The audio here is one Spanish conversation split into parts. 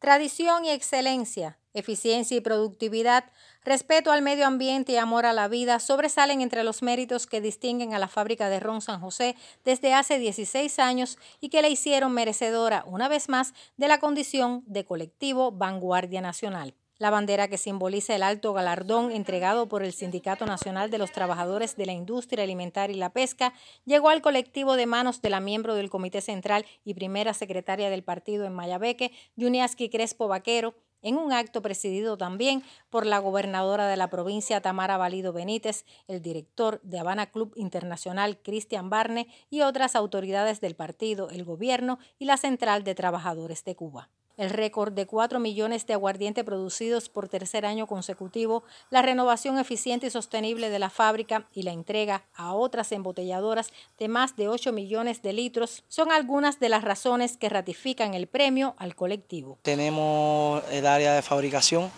tradición y excelencia, eficiencia y productividad, respeto al medio ambiente y amor a la vida sobresalen entre los méritos que distinguen a la fábrica de Ron San José desde hace 16 años y que la hicieron merecedora, una vez más, de la condición de colectivo vanguardia nacional. La bandera que simboliza el alto galardón entregado por el Sindicato Nacional de los Trabajadores de la Industria Alimentaria y la Pesca llegó al colectivo de manos de la miembro del Comité Central y primera secretaria del partido en Mayabeque, Yuniaski Crespo Vaquero, en un acto presidido también por la gobernadora de la provincia Tamara Valido Benítez, el director de Habana Club Internacional Cristian Barne y otras autoridades del partido, el gobierno y la Central de Trabajadores de Cuba el récord de 4 millones de aguardiente producidos por tercer año consecutivo, la renovación eficiente y sostenible de la fábrica y la entrega a otras embotelladoras de más de 8 millones de litros son algunas de las razones que ratifican el premio al colectivo. Tenemos el área de fabricación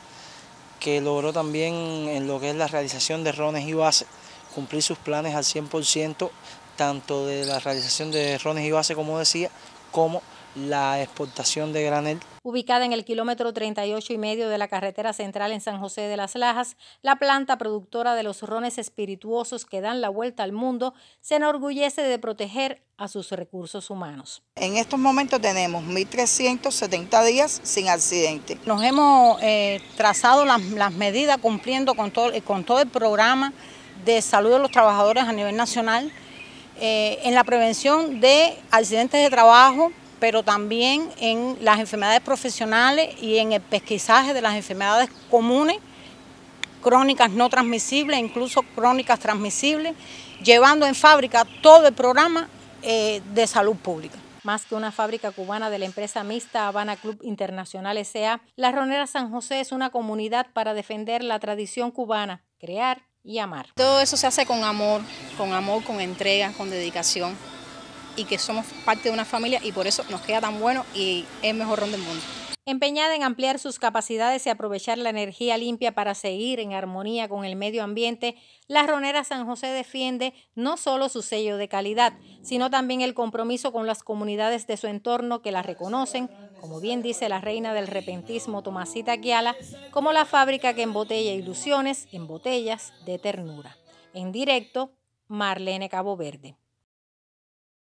que logró también en lo que es la realización de rones y bases cumplir sus planes al 100%, tanto de la realización de rones y base, como decía, como la exportación de granel ubicada en el kilómetro 38 y medio de la carretera central en San José de las Lajas, la planta productora de los rones espirituosos que dan la vuelta al mundo, se enorgullece de proteger a sus recursos humanos. En estos momentos tenemos 1.370 días sin accidente. Nos hemos eh, trazado las, medidas cumpliendo con todo, con todo el programa de salud de los trabajadores a nivel nacional eh, en la prevención de accidentes de trabajo pero también en las enfermedades profesionales y en el pesquisaje de las enfermedades comunes, crónicas no transmisibles, incluso crónicas transmisibles, llevando en fábrica todo el programa eh, de salud pública. Más que una fábrica cubana de la empresa mixta Habana Club Internacional S.A., La Ronera San José es una comunidad para defender la tradición cubana, crear y amar. Todo eso se hace con amor, con amor, con entrega, con dedicación y que somos parte de una familia y por eso nos queda tan bueno y es mejor ron del mundo. Empeñada en ampliar sus capacidades y aprovechar la energía limpia para seguir en armonía con el medio ambiente, la Ronera San José defiende no solo su sello de calidad, sino también el compromiso con las comunidades de su entorno que la reconocen, como bien dice la reina del repentismo Tomasita Kiala, como la fábrica que embotella ilusiones en botellas de ternura. En directo, Marlene Cabo Verde.